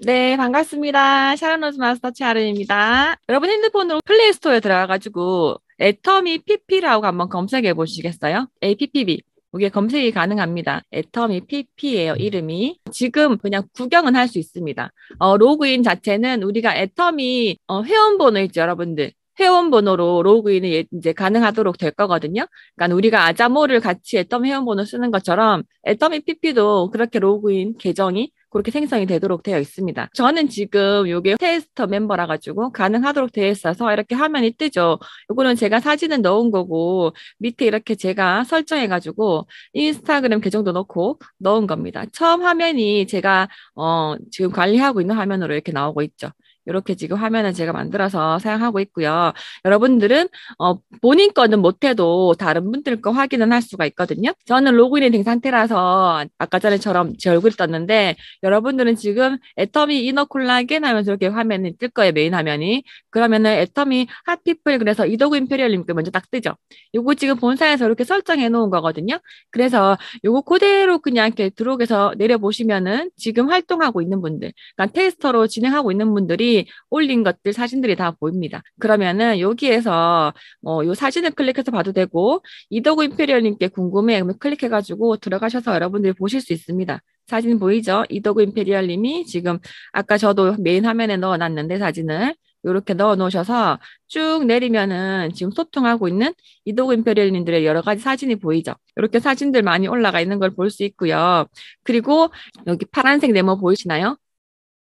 네, 반갑습니다. 샤론로즈 마스터 차른입니다. 여러분 핸드폰으로 플레이스토어에 들어가가지고 애터미 PP라고 한번 검색해 보시겠어요? APPB. 이게 검색이 가능합니다. 애터미 PP예요, 이름이. 지금 그냥 구경은 할 수 있습니다. 어, 로그인 자체는 우리가 애터미 어, 회원번호 있죠, 여러분들. 회원번호로 로그인이 이제 가능하도록 될 거거든요. 그러니까 우리가 아자모를 같이 애덤 회원번호 쓰는 것처럼 애덤이 PP도 그렇게 로그인 계정이 그렇게 생성이 되도록 되어 있습니다. 저는 지금 이게 테스터 멤버라 가지고 가능하도록 되어 있어서 이렇게 화면이 뜨죠. 이거는 제가 사진을 넣은 거고 밑에 이렇게 제가 설정해 가지고 인스타그램 계정도 그 넣고 넣은 겁니다. 처음 화면이 제가 어 지금 관리하고 있는 화면으로 이렇게 나오고 있죠. 이렇게 지금 화면을 제가 만들어서 사용하고 있고요. 여러분들은 어, 본인 거는 못해도 다른 분들 거 확인은 할 수가 있거든요. 저는 로그인이 된 상태라서 아까 전에처럼 제 얼굴이 떴는데 여러분들은 지금 애터미 이너 콜라겐 하면서 이렇게 화면이 뜰 거예요. 메인 화면이. 그러면은 애터미 핫피플 그래서 이더구 임페리얼님께 먼저 딱 뜨죠. 이거 지금 본사에서 이렇게 설정해 놓은 거거든요. 그래서 이거 그대로 그냥 이렇게 들어오게서 내려보시면은 지금 활동하고 있는 분들, 그러니까 테스터로 진행하고 있는 분들이 올린 것들 사진들이 다 보입니다. 그러면은 여기에서 어, 요 사진을 클릭해서 봐도 되고 이더구 임페리얼님께 궁금해 그러면 클릭해가지고 들어가셔서 여러분들이 보실 수 있습니다. 사진 보이죠? 이더구 임페리얼님이 지금 아까 저도 메인 화면에 넣어놨는데 사진을 이렇게 넣어 놓으셔서 쭉 내리면은 지금 소통하고 있는 이도구 임페리얼님들의 여러 가지 사진이 보이죠. 이렇게 사진들 많이 올라가 있는 걸 볼 수 있고요. 그리고 여기 파란색 네모 보이시나요?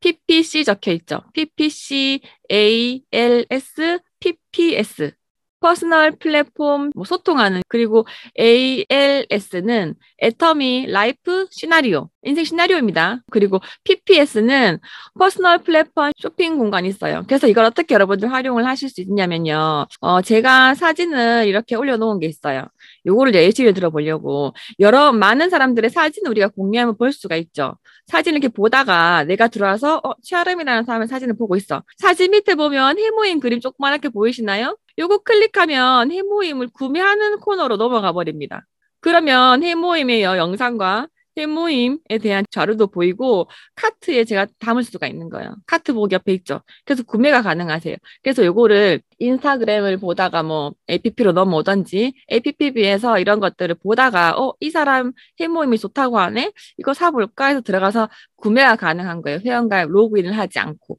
PPC 적혀 있죠. PPC, ALS, PPS. 퍼스널 플랫폼 뭐 소통하는 그리고 ALS는 애터미 라이프 시나리오 인생 시나리오입니다. 그리고 PPS는 퍼스널 플랫폼 쇼핑 공간이 있어요. 그래서 이걸 어떻게 여러분들 활용을 하실 수 있냐면요. 어, 제가 사진을 이렇게 올려놓은 게 있어요. 요거를 예시를 들어보려고 여러 많은 사람들의 사진을 우리가 공유하면 볼 수가 있죠. 사진을 이렇게 보다가 내가 들어와서 어, 치아름이라는 사람의 사진을 보고 있어. 사진 밑에 보면 해모인 그림 조그맣게 보이시나요? 요거 클릭하면 해모임을 구매하는 코너로 넘어가 버립니다. 그러면 해모임의 영상과 해모임에 대한 자료도 보이고 카트에 제가 담을 수가 있는 거예요. 카트 보기 옆에 있죠. 그래서 구매가 가능하세요. 그래서 요거를 인스타그램을 보다가 뭐 APP로 넘어오던지 a p p 에서 이런 것들을 보다가 어, 이 사람 해모임이 좋다고 하네? 이거 사볼까 해서 들어가서 구매가 가능한 거예요. 회원가입 로그인을 하지 않고.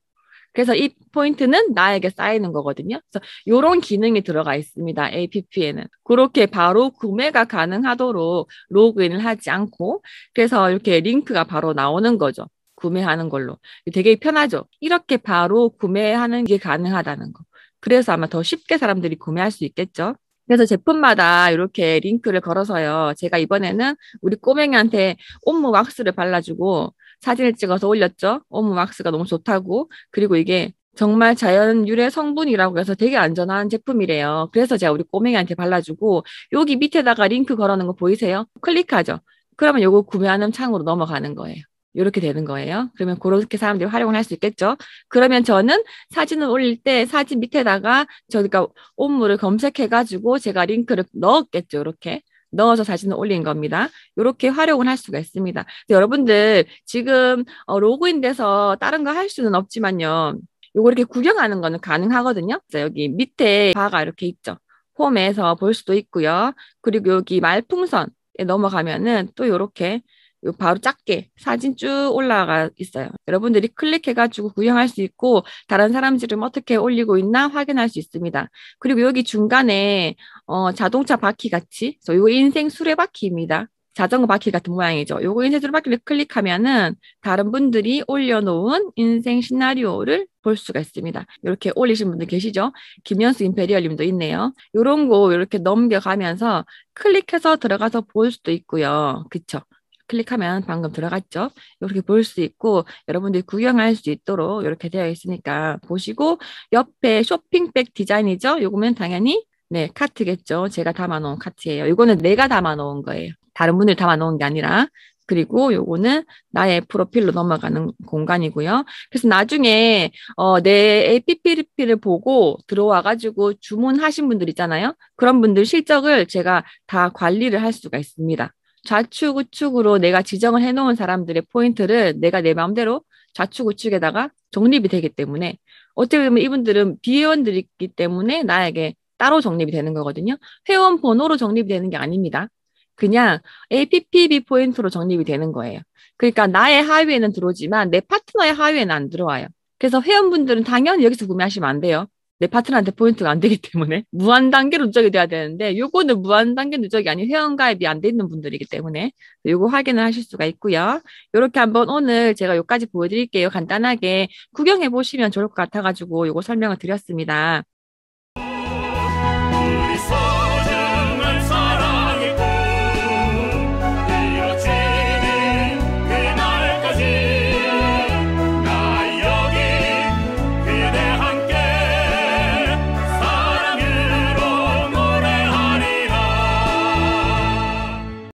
그래서 이 포인트는 나에게 쌓이는 거거든요. 그래서 이런 기능이 들어가 있습니다. APP에는. 그렇게 바로 구매가 가능하도록 로그인을 하지 않고 그래서 이렇게 링크가 바로 나오는 거죠. 구매하는 걸로. 되게 편하죠. 이렇게 바로 구매하는 게 가능하다는 거. 그래서 아마 더 쉽게 사람들이 구매할 수 있겠죠. 그래서 제품마다 이렇게 링크를 걸어서요. 제가 이번에는 우리 꼬맹이한테 온무 왁스를 발라주고 사진을 찍어서 올렸죠. 오무 왁스가 너무 좋다고. 그리고 이게 정말 자연 유래 성분이라고 해서 되게 안전한 제품이래요. 그래서 제가 우리 꼬맹이한테 발라주고 여기 밑에다가 링크 걸어놓은 거 보이세요? 클릭하죠. 그러면 요거 구매하는 창으로 넘어가는 거예요. 이렇게 되는 거예요. 그러면 그렇게 사람들이 활용을 할 수 있겠죠. 그러면 저는 사진을 올릴 때 사진 밑에다가 저희가 그러니까 온물을 검색해가지고 제가 링크를 넣었겠죠. 이렇게. 넣어서 사진을 올린 겁니다. 이렇게 활용을 할 수가 있습니다. 여러분들 지금 어, 로그인돼서 다른 거 할 수는 없지만요. 요거 이렇게 구경하는 거는 가능하거든요. 자, 여기 밑에 바가 이렇게 있죠. 홈에서 볼 수도 있고요. 그리고 여기 말풍선에 넘어가면은 또 이렇게 바로 작게 사진 쭉 올라가 있어요. 여러분들이 클릭해가지고 구경할 수 있고 다른 사람들은 어떻게 올리고 있나 확인할 수 있습니다. 그리고 여기 중간에 어, 자동차 바퀴 같이, 요 인생 수레바퀴입니다. 자전거 바퀴 같은 모양이죠. 요거 인생 수레바퀴를 클릭하면은 다른 분들이 올려놓은 인생 시나리오를 볼 수가 있습니다. 이렇게 올리신 분들 계시죠? 김현수 임페리얼님도 있네요. 요런 거 이렇게 넘겨가면서 클릭해서 들어가서 볼 수도 있고요. 그쵸? 클릭하면 방금 들어갔죠. 이렇게 볼 수 있고 여러분들이 구경할 수 있도록 이렇게 되어 있으니까 보시고 옆에 쇼핑백 디자인이죠. 요거면 당연히 네, 카트겠죠. 제가 담아놓은 카트예요. 이거는 내가 담아놓은 거예요. 다른 분들 담아놓은 게 아니라. 그리고 요거는 나의 프로필로 넘어가는 공간이고요. 그래서 나중에 어, 내 APP를 보고 들어와가지고 주문하신 분들 있잖아요. 그런 분들 실적을 제가 다 관리를 할 수가 있습니다. 좌측 우측으로 내가 지정을 해놓은 사람들의 포인트를 내가 내 마음대로 좌측 우측에다가 정립이 되기 때문에 어떻게 보면 이분들은 비회원들이기 때문에 나에게 따로 정립이 되는 거거든요. 회원 번호로 정립이 되는 게 아닙니다. 그냥 APPB 포인트로 정립이 되는 거예요. 그러니까 나의 하위에는 들어오지만 내 파트너의 하위에는 안 들어와요. 그래서 회원분들은 당연히 여기서 구매하시면 안 돼요. 내 파트너한테 포인트가 안 되기 때문에 무한 단계 누적이 돼야 되는데 요거는 무한 단계 누적이 아닌 회원가입이 안 돼 있는 분들이기 때문에 요거 확인을 하실 수가 있고요. 요렇게 한번 오늘 제가 요까지 보여드릴게요. 간단하게 구경해 보시면 좋을 것 같아가지고 요거 설명을 드렸습니다.